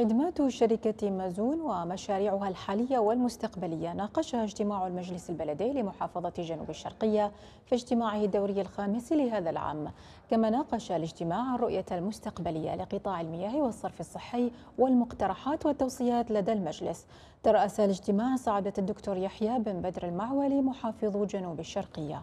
خدمات شركة مازون ومشاريعها الحالية والمستقبلية ناقشها اجتماع المجلس البلدي لمحافظة جنوب الشرقية في اجتماعه الدوري الخامس لهذا العام كما ناقش الاجتماع الرؤية المستقبلية لقطاع المياه والصرف الصحي والمقترحات والتوصيات لدى المجلس ترأس الاجتماع سعادة الدكتور يحيى بن بدر المعولي محافظ جنوب الشرقية